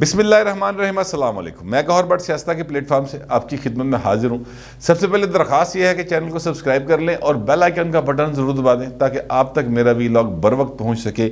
बिसमीम अल्लाम मैं गौहर भट्ट सियासता के प्लेटफॉर्म से आपकी खिदमत में हाजिर हूँ सबसे पहले दरख्वास्त यह है कि चैनल को सब्सक्राइब कर लें और बेल आइकन का बटन ज़रूर दबा दें ताकि आप तक मेरा वी लॉग बर वक्त पहुँच सके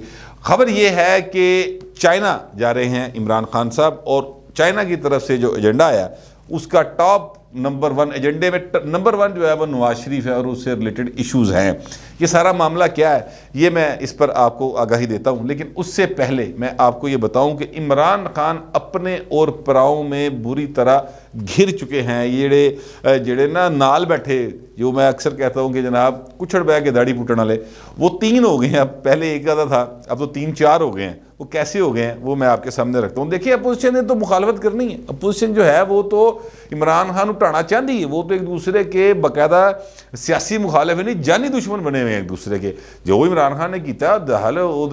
खबर यह है कि चाइना जा रहे हैं इमरान खान साहब और चाइना की तरफ से जो एजेंडा आया उसका टॉप नंबर वन एजेंडे में नंबर वन जो है वो नवाज शरीफ है और उससे रिलेटेड इश्यूज हैं ये सारा मामला क्या है ये मैं इस पर आपको आगाही देता हूँ लेकिन उससे पहले मैं आपको ये बताऊँ कि इमरान खान अपने और पराओं में बुरी तरह घिर चुके हैं ये जड़े ना नाल बैठे जो मैं अक्सर कहता हूँ कि जनाब कुछड़ बह के दाढ़ी पुटन वाले वो तीन हो गए हैं अब पहले एक ज़्यादा था अब तो तीन चार हो गए हैं वो कैसे हो गए वो मैं आपके सामने रखता हूँ देखिए अपोजिशन ने तो मुखालवत करनी है अपोजिशन जो है वो तो इमरान खान उठाना चाहती है वो तो एक दूसरे के बाकायदा सियासी मुखालफ नहीं जानी दुश्मन बने हुए हैं एक दूसरे के जो इमरान खान ने किया हल वो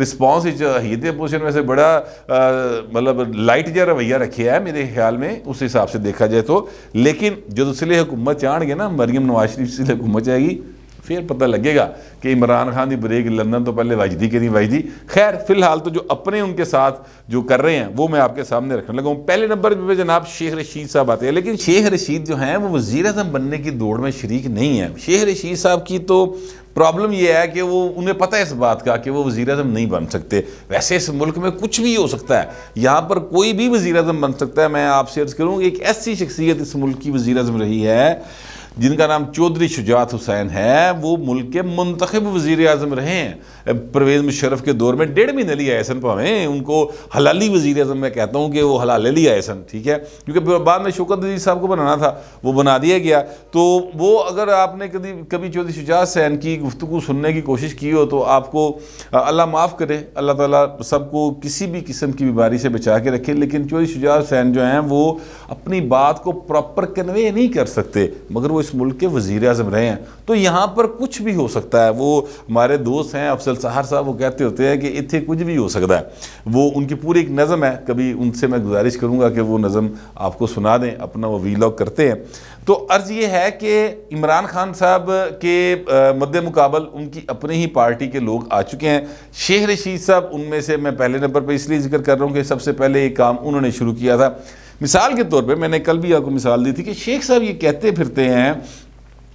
रिस्पॉन्स हीद अपोजिशन वैसे बड़ा मतलब लाइट जहा रवैया रखे है मेरे ख्याल में उस हिसाब से देखा जाए तो लेकिन जो दूसरे हुकूमत चाहे ना मरियम नवाज शरीफ इसलिए हुकूमत आएगी फिर पता लगेगा कि इमरान खान की ब्रेक लंदन तो पहले वजदी के नहीं वजदी खैर फिलहाल तो जो अपने उनके साथ जो कर रहे हैं वो मैं आपके सामने रखने लगा हूँ पहले नंबर पर जनाब शेख रशीद साहब आते हैं लेकिन शेख रशीद जो हैं वो वज़ी अजम बनने की दौड़ में शरीक नहीं है शेख रशीद साहब की तो प्रॉब्लम यह है कि वो उन्हें पता है इस बात का कि वो वज़ी अजम नहीं बन सकते वैसे इस मुल्क में कुछ भी हो सकता है यहाँ पर कोई भी वज़ी अजम बन सकता है मैं आपसे अर्ज़ करूँ एक ऐसी शख्सियत इस मुल्क की वज़ी अजम रही है जिनका नाम चौधरी शुजात हुसैन है वो मुल्क के मंतखब वजीर अजम रहे हैं परवेज़ मुशरफ के दौर में डेढ़ महीने लिए आए भावें उनको हलाली वजीर अजम मैं कहता हूँ कि वो हलाल लिए आए ठीक है क्योंकि बाद में शोकत अजीज साहब को बनाना था वो बना दिया गया तो वो अगर आपने कभी कभी चौधरी शुजात हुसैन की गुफ्तु सुनने की कोशिश की हो तो आपको अल्लाह माफ़ करे अल्लाह ताली सबको किसी भी किस्म की बीमारी से बचा के रखे लेकिन चौधरी शुजात हुसैन जो हैं वो अपनी बात को प्रॉपर कन्वे नहीं कर सकते मगर वो इस मुल्क के वजीर अजम रहे हैं तो यहाँ पर कुछ भी हो सकता है वो हमारे दोस्त हैं अफसल सहार साहब वो कहते होते हैं कि इतने कुछ भी हो सकता है वो उनकी पूरी एक नज़म है कभी उनसे मैं गुजारिश करूँगा कि वो नज़म आपको सुना दें अपना वो वीलॉग करते हैं तो अर्ज़ ये है कि इमरान खान साहब के मद मुकाबल उनकी अपनी ही पार्टी के लोग आ चुके हैं शेख रशीद साहब उनमें से मैं पहले नंबर पर इसलिए जिक्र कर रहा हूँ कि सबसे पहले ये काम उन्होंने शुरू किया था मिसाल के तौर पे मैंने कल भी आपको मिसाल दी थी कि शेख साहब ये कहते फिरते हैं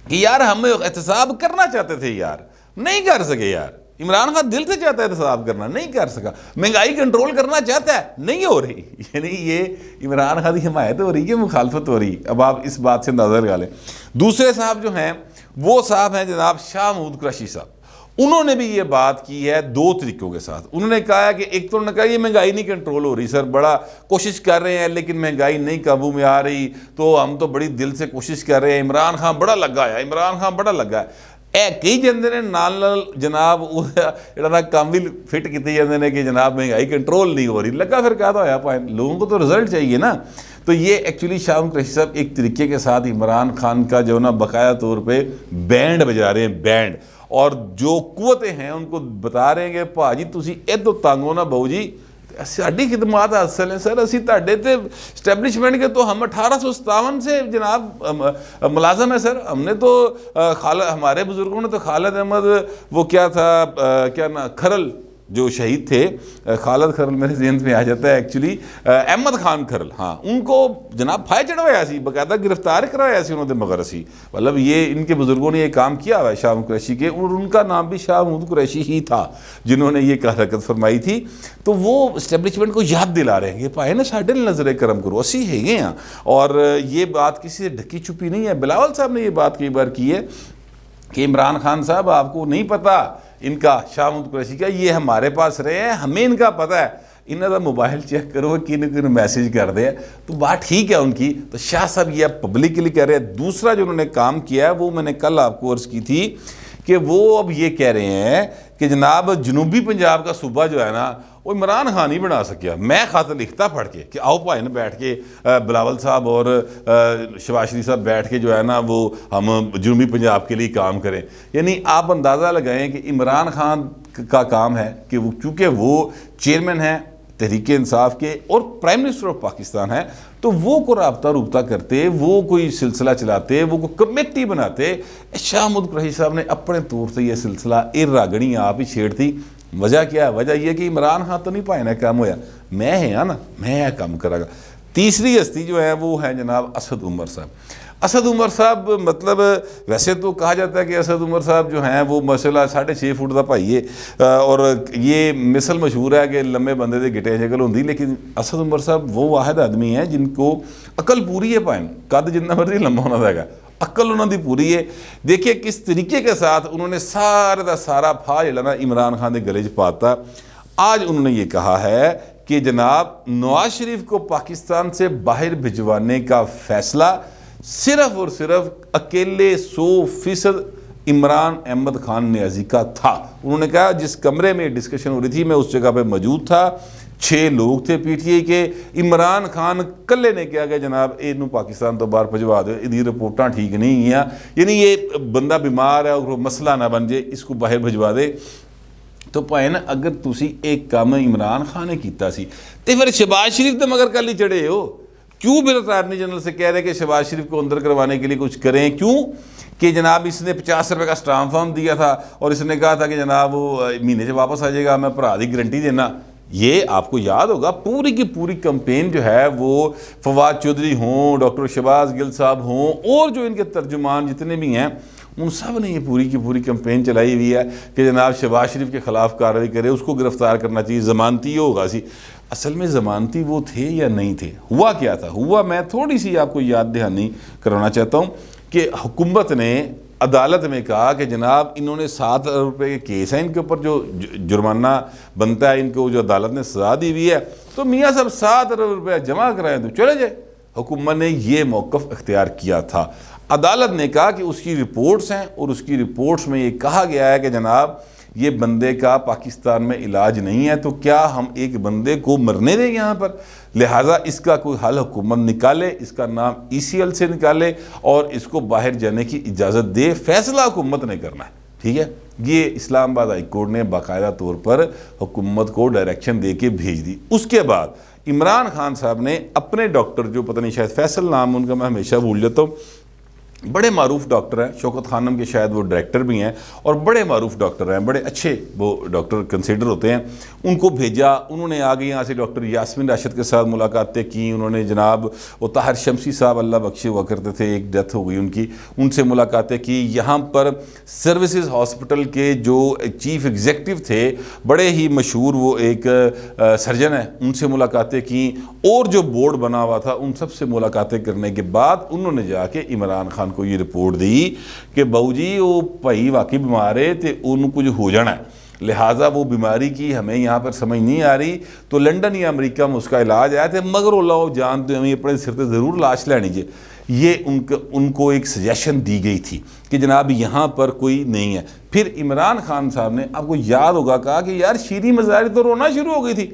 कि यार हम एहतसाब करना चाहते थे यार नहीं कर सके यार इमरान खान दिल से चाहता है एहतसाब करना नहीं कर सका महंगाई कंट्रोल करना चाहता है नहीं हो रही यानी ये इमरान खान की हमायत हो रही है मुखालफत हो रही अब आप इस बात से अंदाज़ा लगा लें दूसरे साहब जो हैं वो साहब हैं जनाब शाह महमूद क्रशी साहब उन्होंने भी ये बात की है दो तरीक़ों के साथ उन्होंने कहा है कि एक तो उन्होंने कहा ये महंगाई नहीं कंट्रोल हो रही सर बड़ा कोशिश कर रहे हैं लेकिन महंगाई नहीं काबू में आ रही तो हम तो बड़ी दिल से कोशिश कर रहे हैं इमरान खान बड़ा लगा है इमरान खान बड़ा लगा है यह कही जानते हैं नाल नाल जनाब ਉਹ ਜਿਹੜਾ ਨਾ ਕੰਮ ਵੀ ਫਿੱਟ ਕੀਤੇ ਜਾਂਦੇ ਨੇ ਕਿ ਜਨਾਬ ਮਹਿੰਗਾਈ ਕੰਟਰੋਲ ਨਹੀਂ ਹੋ ਰਹੀ ਲੱਗਾ ਫਿਰ ਕਾਹਦਾ ਹੋਇਆ ਭਾਈ ਲੋਕਾਂ ਨੂੰ ਤਾਂ तो ये एक्चुअली शाम कृषि साहब एक तरीके के साथ इमरान खान का जो ना बकाया तौर पर बैंड बजा रहे हैं बैंड ਔਰ ਜੋ ਕੁਵਤੇ ਹੈ ਉਨਕੋ ਬਤਾ ਰਹੇਗੇ भाजी तुम ਇਦੋਂ तंग हो ना बहू जी साड़ी खिदमात हासिल हैं सर असी तो स्टैबलिशमेंट के तो हम अठारह सौ सतावन से जनाब मुलाजम है सर हमने तो खाल हमारे बुज़ुर्गों ने तो खालद अहमद वो क्या था आ, क्या ना खरल जो शहीद थे खालद खरल मेरे जेन में आ जाता है एक्चुअली अहमद खान खरल हाँ उनको जनाब फाय चढ़वाया बकायदा बाकायदा गिरफ्तार करवाया सी उन्होंने मगर सी मतलब ये इनके बुज़ुर्गों ने ये काम किया हुआ शाह कुरैशी के और उनका नाम भी शाह महमूद कुरैशी ही था जिन्होंने ये हरकत फरमाई थी तो वो इस्टेबलिशमेंट को याद दिला रहे हैं कि पाए ना साढ़े नजर करम करो असी है यहाँ और ये बात किसी से ढकी छुपी नहीं है बिलावल साहब ने ये बात कई बार की है कि इमरान खान साहब आपको नहीं पता इनका शाह महमूद कुरैशी का ये हमारे पास रहे हैं हमें इनका पता है इन्हें तो मोबाइल चेक करो कि किन मैसेज कर दे तो बात ठीक है उनकी तो शाह साहब ये आप पब्लिकली कह रहे हैं दूसरा जो उन्होंने काम किया है वो मैंने कल आपको अर्ज़ की थी कि वो अब ये कह रहे हैं कि जनाब जनूबी पंजाब का सूबा जो है ना वो इमरान खान ही बना सकिया मैं खत लिखता पढ़ के कि आओ भाई ने बैठ के बिलावल साहब और शबाज शरीफ साहब बैठ के जो है ना वो हम जुनूबी पंजाब के लिए काम करें यानी आप अंदाज़ा लगाएं कि इमरान खान का काम है कि वो चूँकि वो चेयरमैन हैं तहरीक इंसाफ के और प्राइम मिनिस्टर ऑफ पाकिस्तान है तो वो को रबता रुबता करते वो कोई सिलसिला चलाते वो को कमेटी बनाते शाह मुद साहब ने अपने तौर से यह सिलसिला इरागणी आप ही छेड़ती वजह क्या है वजह यह कि इमरान खान तो नहीं पाए ना कम होया मैं है हाँ ना मैं है कम करागा तीसरी हस्ती जो है वो है जनाब असद उमर साहब असद उमर साहब मतलब वैसे तो कहा जाता है कि असद उमर साहब जो हैं वो मसला साढ़े छः फुट का भाई है और ये मिसल मशहूर है कि लम्बे बंदे के गिटे शक्ल होंगी लेकिन असद उमर साहब वो वाहद आदमी हैं जिनको अकल पूरी है पाए कद जिन्ना मर्जी लम्बा होना है अक्ल उन्होंने पूरी है देखिए किस तरीके के साथ उन्होंने सारे का सारा फाज लाना इमरान खान के गले पाता आज उन्होंने ये कहा है कि जनाब नवाज शरीफ को पाकिस्तान से बाहर भिजवाने का फैसला सिर्फ और सिर्फ अकेले सौ फीसद इमरान अहमद खान ने का था उन्होंने कहा जिस कमरे में डिस्कशन हो रही थी मैं उस जगह पर मौजूद था थे पी टी आई के इमरान खान कल ने कहा कि जनाब ਇਹਨੂੰ पाकिस्तान तो बहर भजवा दो यदि रिपोर्टा ठीक नहीं है यानी ये बंदा बीमार है और मसला ना बन जाए इसको बाहर ਭਜਵਾ दे तो ना अगर तुम एक काम इमरान खान ने किया तो फिर शहबाज शरीफ तो मगर कल ही चढ़े हो क्यों फिर अटारनी जनरल से कह रहे कि शहबाज शरीफ को अंदर करवाने के लिए कुछ करें क्यों कि जनाब इसने पचास रुपये का स्टाम्प फॉर्म दिया था और इसने कहा था कि जनाब वो महीने से वापस आ जाएगा मैं भरा की गारंटी देना ये आपको याद होगा पूरी की पूरी कंपेन जो है वो फवाद चौधरी हों डॉक्टर शबाज गिल साहब हों और जो इनके तर्जुमान जितने भी हैं उन सब ने ये पूरी की पूरी कंपेन चलाई हुई है कि जनाब शबाज शरीफ के ख़िलाफ़ कार्रवाई करे उसको गिरफ़्तार करना चाहिए ज़मानती होगा सी असल में ज़मानती वो थे या नहीं थे हुआ क्या था हुआ मैं थोड़ी सी आपको याद दहानी कराना चाहता हूँ कि हुकूमत ने अदालत में कहा कि जनाब इन्होंने सात अरब रुपये के केस हैं इनके ऊपर जो जुर्माना बनता है इनको जो अदालत ने सजा दी हुई है तो मियाँ साहब सात अरब रुपया जमा कराएं तो चले जाए हुकूमत ने ये मौक़ अख्तियार किया था अदालत ने कहा कि उसकी रिपोर्ट्स हैं और उसकी रिपोर्ट्स में ये कहा गया है कि जनाब ये बंदे का पाकिस्तान में इलाज नहीं है तो क्या हम एक बंदे को मरने दें यहाँ पर लिहाजा इसका कोई हल हुकूमत निकाले इसका नाम ई सी एल से निकाले और इसको बाहर जाने की इजाज़त दे फैसला हुकूमत ने करना है ठीक है ये इस्लामाबाद हाई कोर्ट ने बाकायदा तौर पर हुकूमत को डायरेक्शन दे के भेज दी उसके बाद इमरान खान साहब ने अपने डॉक्टर जो पता नहीं शायद फैसल नाम उनका मैं हमेशा भूल जाता हूँ बड़े मरूफ डॉक्टर हैं शौकत खानम के शायद वो डायरेक्टर भी हैं और बड़े मरूफ डॉक्टर हैं बड़े अच्छे वो डॉक्टर कंसिडर होते हैं उनको भेजा उन्होंने आगे यहाँ से डॉक्टर यासमिन राशद के साथ मुलाकातें की उन्होंने जनाब वो ताहर शमसी साहब अल्लाह बख्शे हुआ करते थे एक डेथ हो गई उनकी उनसे मुलाकातें की यहाँ पर सर्विसज हॉस्पिटल के जो चीफ एग्जेक्टिव थे बड़े ही मशहूर वो एक सर्जन हैं उनसे मुलाकातें की और जो बोर्ड बना हुआ था उन सबसे मुलाकातें करने के बाद उन्होंने जाके इमरान खान खान को ये रिपोर्ट दी कि बहू जी वो ਭਾਈ वाकई बीमार है तो उन्होंने कुछ हो जाना है लिहाजा वो बीमारी की हमें यहाँ पर समझ नहीं आ रही तो लंडन या अमरीका में उसका इलाज आया थे मगर वो लाओ जान तो हमें अपने सिर पर ज़रूर लाश लेनी चाहिए ये उनका उनको एक सजेशन दी गई थी कि जनाब यहाँ पर कोई नहीं है फिर इमरान खान साहब ने आपको याद होगा कहा कि यार शीरी मजारी तो रोना शुरू हो गई थी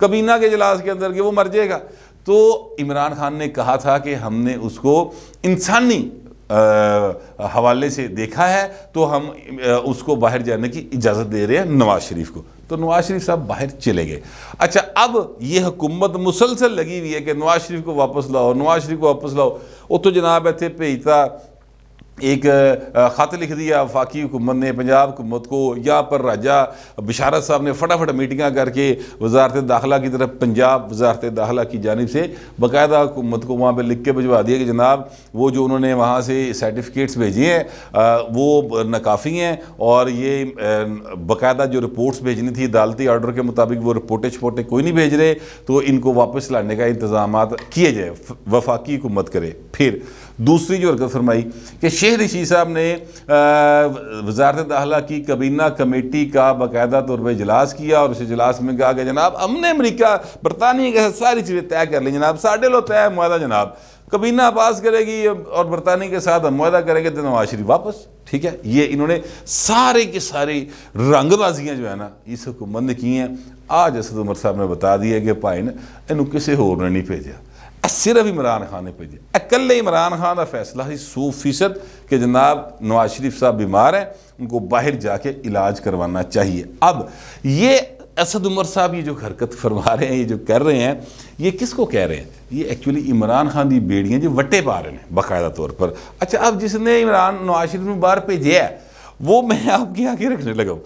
कबीना के इजलास के अंदर कि वो मर जाएगा तो इमरान खान ने कहा था कि हमने उसको इंसानी हवाले से देखा है तो हम उसको बाहर जाने की इजाज़त दे रहे हैं नवाज शरीफ को तो नवाज शरीफ साहब बाहर चले गए अच्छा अब ये हुकूमत मुसलसल लगी हुई है कि नवाज शरीफ को वापस लाओ नवाज शरीफ को वापस लाओ वो तो जनाब इतने भेजता एक ख़त लिख दिया वफाकी हुकूमत ने पंजाब हुकूमत को यहाँ पर राजा बिशारत साहब ने फटाफट मीटिंगा करके वजारत दाखिला की तरफ पंजाब वजारत दाखिला की जानब से बाकायदा हुकूमत को वहाँ पर लिख के भिजवा दिया कि जनाब वो जो उन्होंने वहाँ से सर्टिफिकेट्स भेजे हैं वो नाकाफ़ी हैं और ये बाकायदा जो रिपोर्ट्स भेजनी थी अदालती आर्डर के मुताबिक वो रिपोर्टें छपोटें कोई नहीं भेज रहे तो इनको वापस लाने का इंतज़ाम किए जाए वफाकी हुकूमत करे फिर दूसरी जो हरकत फरमाई कि शेख ऋषि साहब ने वजारत दाखिला की कबीना कमेटी का बाकायदा तौर पर इजलास किया और उस इजलास में कहा कि जनाब हमने अमरीका बरतानिया के साथ सारी चीज़ें तय कर ली जनाब साढ़े लो तय माहा जनाब कबीना पास करेगी और बरतानी के साथ माहा करेंगे तो नवाज शरीफ वापस ठीक है ये इन्होंने सारे के सारे रंगबाजियाँ जो है ना इस हुकूमत ने की हैं आज असद उमर साहब ने बता दिया कि भाई ने इनू किसी होर ने नहीं भेजा सिर्फ इमरान खान ने भेजे अकल इमरान खान का फैसला ही सौ फीसद कि जनाब नवाज शरीफ साहब बीमार हैं उनको बाहर जाके इलाज करवाना चाहिए अब ये असद उमर साहब ये जो हरकत फरमा रहे हैं ये जो कर रहे हैं ये किसको कह रहे हैं ये एक्चुअली इमरान खान की बेड़ियाँ जो वटे पा रहे हैं बाकायदा तौर पर अच्छा अब जिसने इमरान नवाज शरीफ में बाहर भेजे है वो मैं आपके आगे रखने लगा हूँ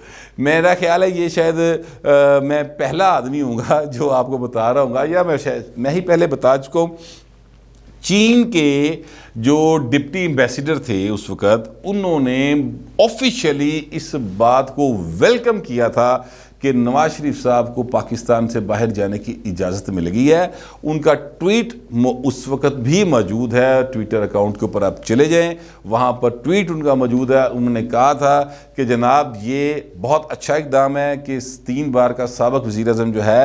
मेरा ख्याल है ये शायद आ, मैं पहला आदमी हूँ जो आपको बता रहा हूँ या मैं शायद मैं ही पहले बता चुका हूँ चीन के जो डिप्टी एम्बेसडर थे उस वक़्त उन्होंने ऑफिशियली इस बात को वेलकम किया था कि नवाज शरीफ साहब को पाकिस्तान से बाहर जाने की इजाज़त मिल गई है उनका ट्वीट उस वक्त भी मौजूद है ट्विटर अकाउंट के ऊपर आप चले जाएं वहाँ पर ट्वीट उनका मौजूद है उन्होंने कहा था कि जनाब ये बहुत अच्छा इकदाम है कि तीन बार का सबक वज़ी अजम जो है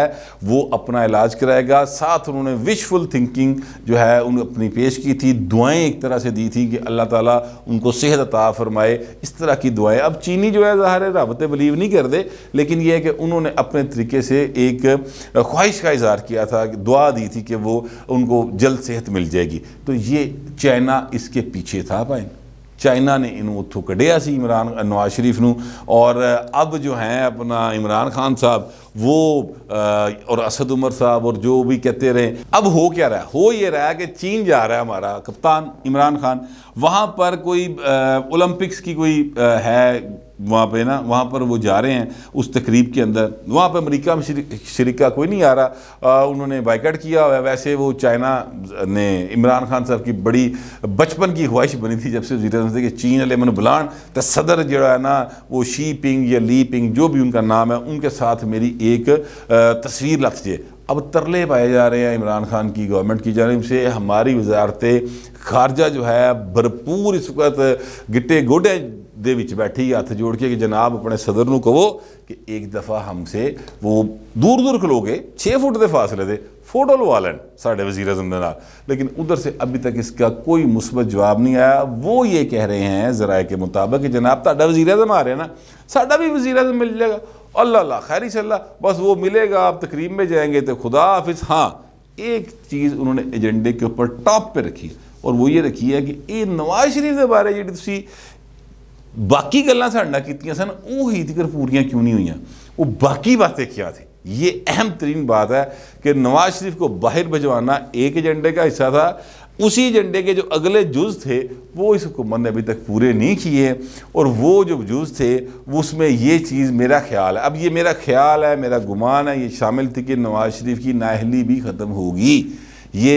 वो अपना इलाज कराएगा साथ उन्होंने विशफुल थिंकिंग जो है उन अपनी पेश की थी दुआएँ एक तरह से दी थी कि अल्लाह ताली उनको सेहत अता फरमाए इस तरह की दुआएँ अब चीनी जो है ज़ाहिर है रबते बिलीव नहीं कर दे लेकिन यह कि उन्होंने अपने तरीके से एक ख्वाहिश का इजहार किया था दुआ दी थी कि वो उनको जल्द सेहत मिल जाएगी तो ये चाइना इसके पीछे था भाई चाइना ने इन ਉੱਥੋਂ कढ़िया इमरान नवाज शरीफ न और अब जो ਜੋ अपना इमरान खान साहब ਸਾਹਿਬ वो और असद उमर साहब और जो भी कहते रहे अब हो क्या रहा है हो ये रहा है कि चीन जा रहा है हमारा कप्तान इमरान खान वहाँ पर कोई ओलंपिक्स की कोई है वहाँ पे ना वहाँ पर वो जा रहे हैं उस तकरीब के अंदर वहाँ पर अमेरिका में शरीका कोई नहीं आ रहा आ, उन्होंने बाइकट किया हुआ वैसे वो चाइना ने इमरान खान साहब की बड़ी बचपन की ख्वाहिश बनी थी जब से वजी थे कि चीन अलेमन बुलान तो सदर जो है ना वो शी पिंग या ली पिंग जो भी उनका नाम है उनके साथ मेरी एक तस्वीर लग जाए अब तरले पाए जा रहे हैं इमरान खान की गवर्नमेंट की जानब से हमारी वजारत खारजा जो है भरपूर इस वक्त गिट्टे गोडे दे बैठी हथ जोड़ के जनाब अपने सदर न कहो कि एक दफ़ा हमसे वो दूर दूर ਦੂਰ ਦੂਰ छः फुट के फासले से फोटो लवा लैन साढ़े वजीर अजम लेकिन उधर से अभी तक इसका कोई मुस्बत जवाब नहीं आया वो ये कह रहे हैं ज़राए के मुताबिक कि जनाब ता वजीर अजम आ रहे हैं ना सा भी वजीर अजम मिल जाएगा अल्लाह खैरी सल्ला बस वो मिलेगा आप तकरीब में जाएंगे तो खुदा हाफिज हाँ एक चीज़ उन्होंने एजेंडे के ऊपर टॉप पर रखी है और वो ये रखी है कि ये नवाज शरीफ के बारे जी तुम बाकी गल् साढ़े कीतियां सन वो ही तक पूरी क्यों नहीं हुई वो बाकी बातें क्या थी ये अहम तरीन बात है कि नवाज शरीफ को बाहर भजवाना एक एजेंडे का हिस्सा था उसी एजेंडे के जो अगले जुज थे वो इस हुकूमत ने अभी तक पूरे नहीं किए हैं और वो जो जुज थे वो उसमें ये चीज़ मेरा ख्याल है अब ये मेरा ख्याल है मेरा गुमान है ये शामिल थी कि नवाज शरीफ की नाहली भी ख़त्म होगी ये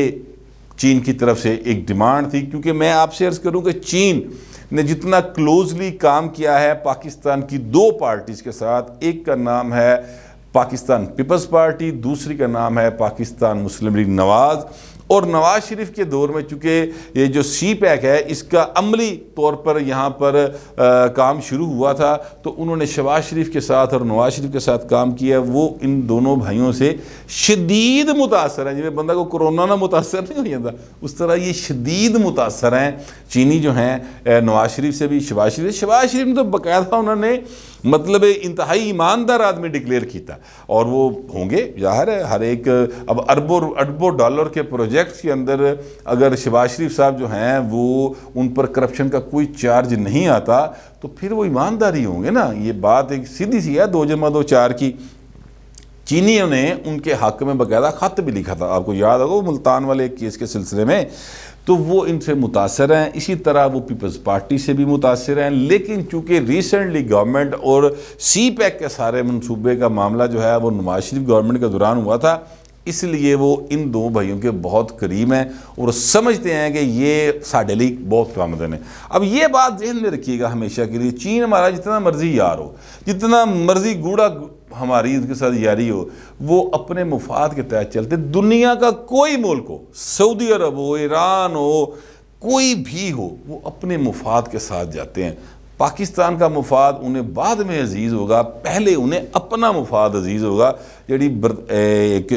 चीन की तरफ से एक डिमांड थी क्योंकि मैं आपसे अर्ज़ करूँ कि चीन ने जितना क्लोजली काम किया है पाकिस्तान की दो पार्टीज़ के साथ एक का नाम है पाकिस्तान पीपल्स पार्टी दूसरी का नाम है पाकिस्तान मुस्लिम लीग नवाज़ और नवाज शरीफ के दौर में चूँकि ये जो सी पैक है इसका अमली तौर पर यहाँ पर आ, काम शुरू हुआ था तो उन्होंने शबाज शरीफ के साथ और नवाज शरीफ के साथ काम किया वो इन दोनों भाइयों से शदीद मुतासर हैं जिमें बंदा को कोरोना ना मुतासर नहीं हो जाता उस तरह ये शदीद मुतासर हैं चीनी जो हैं नवाज शरीफ से भी शबाज शरीफ शबाज शरीफ ने तो बाकायदा उन्होंने मतलब इंतहाई ईमानदार आदमी डिक्लेयर किया और वो होंगे जाहिर है हर एक अब अरबों अरबों डॉलर के प्रोजेक्ट्स के अंदर अगर शिवाज शरीफ साहब जो हैं वो उन पर करप्शन का कोई चार्ज नहीं आता तो फिर वो ईमानदार ही होंगे ना ये बात एक सीधी सी है दो जमा दो चार की चीनियों ने उनके हक में बाकायदा ख़त भी लिखा था आपको याद होगा मुल्तान वाले केस के सिलसिले में तो वो इनसे मुतासर हैं इसी तरह वो पीपल्स पार्टी से भी मुतासर हैं लेकिन चूँकि रिसेंटली गवर्नमेंट और सी पैक e के सारे मनसूबे का मामला जो है वो नवाज शरीफ गवर्नमेंट के दौरान हुआ था इसलिए वो इन दो भाइयों के बहुत करीब हैं और समझते हैं कि ये साढ़े लिए बहुत कामदन है अब ये बात जहन में रखिएगा हमेशा के लिए चीन हमारा जितना मर्जी यार हो जितना मर्जी गूढ़ा हमारी उनके साथ यारी हो वो अपने मुफाद के तहत चलते दुनिया का कोई मुल्क हो सऊदी अरब हो ईरान हो कोई भी हो वो अपने मुफाद के साथ जाते हैं पाकिस्तान का मुफाद उन्हें बाद में अजीज़ होगा पहले उन्हें अपना मुफाद अजीज़ होगा एक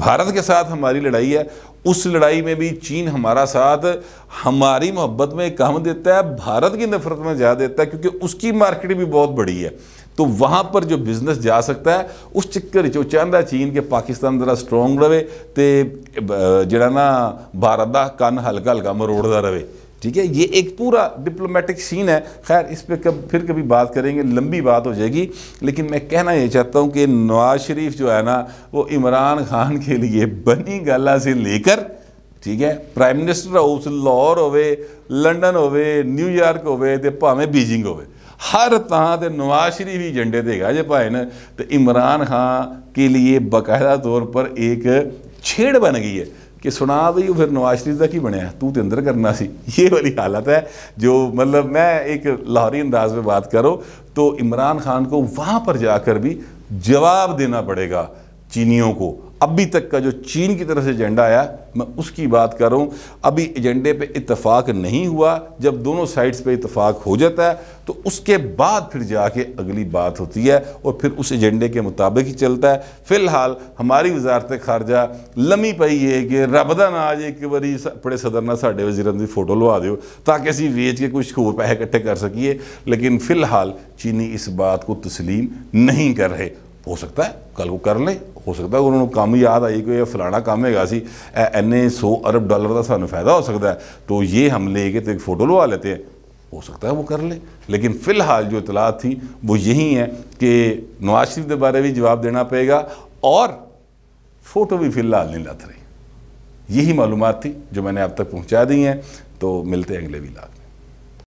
भारत के साथ हमारी लड़ाई है उस लड़ाई में भी चीन हमारा साथ हमारी मोहब्बत में कम देता है भारत की नफरत में ज़्यादा देता है क्योंकि उसकी मार्केट भी बहुत बड़ी है तो वहाँ पर जो बिजनेस जा सकता है उस चक्कर वो चाहता चीन के पाकिस्तान जरा स्ट्रोंग रवे तो जरा ना भारत का कन हल्का हल्का मरोड़ता रहे ठीक है ये एक पूरा डिप्लोमेटिक सीन है खैर इस पर कब फिर कभी बात करेंगे लंबी बात हो जाएगी लेकिन मैं कहना ये चाहता हूँ कि नवाज शरीफ जो है ना वो इमरान खान के लिए बनी गला से लेकर ठीक है प्राइम मिनिस्टर हाउस लाहौर होवे लंडन होवे न्यूयॉर्क होवे तो भावें बीजिंग होवे हर तह तो नवाज शरीफ ही झंडे देगा जो भाई न तो इमरान खान के लिए बाकायदा तौर पर एक छेड़ बन गई है कि सुना भी फिर नवाज शरीफ का की बनया तू तो अंदर करना सी ये वाली हालत है जो मतलब मैं एक लाहौरी अंदाज में बात करो तो इमरान खान को वहाँ पर जाकर भी जवाब देना पड़ेगा चीनियों को अभी तक का जो चीन की तरफ से एजेंडा आया मैं उसकी बात कर रहा हूँ अभी एजेंडे पे इतफाक नहीं हुआ जब दोनों साइड्स पे इतफाक हो जाता है तो उसके बाद फिर जाके अगली बात होती है और फिर उस एजेंडे के मुताबिक ही चलता है फ़िलहाल हमारी वजारत खारजा लमी पई है कि रबदा ना आज एक बार अपने सदर ना साढ़े वजीर की फोटो लवा दो ताकि असी वेच के कुछ होर पैसे इकट्ठे कर सकिए लेकिन फ़िलहाल चीनी इस बात को तस्लीम नहीं कर रहे हो सकता है कल को कर ले हो सकता है उन्होंने काम ही याद आई कि यह फलाना काम है सी ਐਨੇ सौ अरब डॉलर का सू फायदा हो सकता है तो ये हम के तो एक फ़ोटो लगा लेते हैं हो सकता है वो कर ले लेकिन फ़िलहाल जो इतलात थी वो यही है कि नवाज शरीफ के बारे भी जवाब देना पड़ेगा और फ़ोटो भी फ़िलहाल नहीं लथ रही यही मालूम थी जो मैंने अब तक पहुँचा दी हैं तो मिलते हैं अगले लाख